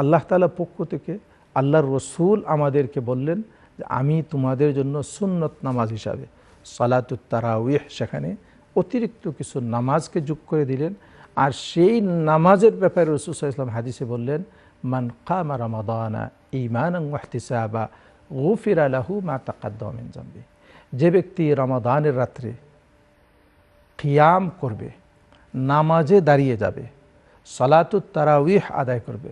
আল্লাহ তালা পক্ষ থেকে আল্লাহর রসুল আমাদেরকে বললেন যে আমি তোমাদের জন্য সুন্নত নামাজ হিসাবে সালাতুত্তারাউহ সেখানে অতিরিক্ত কিছু নামাজকে যোগ করে দিলেন আর সেই নামাজের ব্যাপারে রসুল ইসলাম হাদিসে বললেন মান কামা রমাদানা ইমান ওয়াহতিসাবা গফির আলাহু মা তাকাদ্দমিন জানবে যে ব্যক্তি রমাদানের রাত্রে খিয়াম করবে নামাজে দাঁড়িয়ে যাবে সালাতুত্তারাউহ আদায় করবে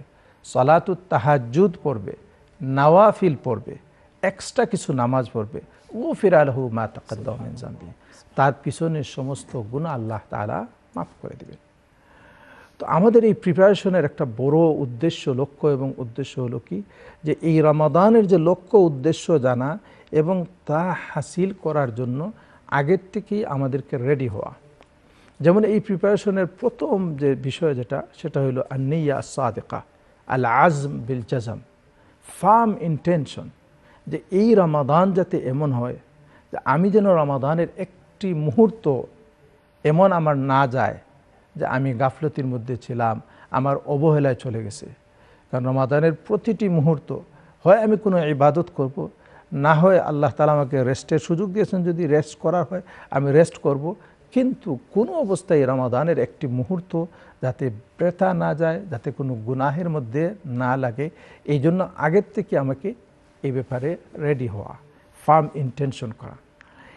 সলাতুত তাহাজুদ পড়বে নাওয়াফিল পড়বে এক্সট্রা কিছু নামাজ পড়বে ও হু মা তাকাদ্দামিন তার পিছনের সমস্ত গুণ আল্লাহ তালা মাফ করে দেবেন তো আমাদের এই প্রিপারেশনের একটা বড় উদ্দেশ্য লক্ষ্য এবং উদ্দেশ্য হলো কি যে এই রমাদানের যে লক্ষ্য উদ্দেশ্য জানা এবং তা হাসিল করার জন্য আগের থেকেই আমাদেরকে রেডি হওয়া যেমন এই প্রিপারেশনের প্রথম যে বিষয় যেটা সেটা হলো নেইয়া সাদেকা আল আজম বিল জাজম ফার্ম ইন্টেনশন যে এই রমাদান যাতে এমন হয় যে আমি যেন রমাদানের একটি মুহূর্ত এমন আমার না যায় যে আমি গাফলতির মধ্যে ছিলাম আমার অবহেলায় চলে গেছে কারণ রমাদানের প্রতিটি মুহূর্ত হয় আমি কোনো ইবাদত করব না হয় আল্লাহ তালা আমাকে রেস্টের সুযোগ দিয়েছেন যদি রেস্ট করার হয় আমি রেস্ট করব কিন্তু কোনো অবস্থায় রমাদানের একটি মুহূর্ত যাতে ব্যথা না যায় যাতে কোনো গুনাহের মধ্যে না লাগে এই জন্য আগের থেকে আমাকে এ ব্যাপারে রেডি হওয়া ফার্ম ইন্টেনশন করা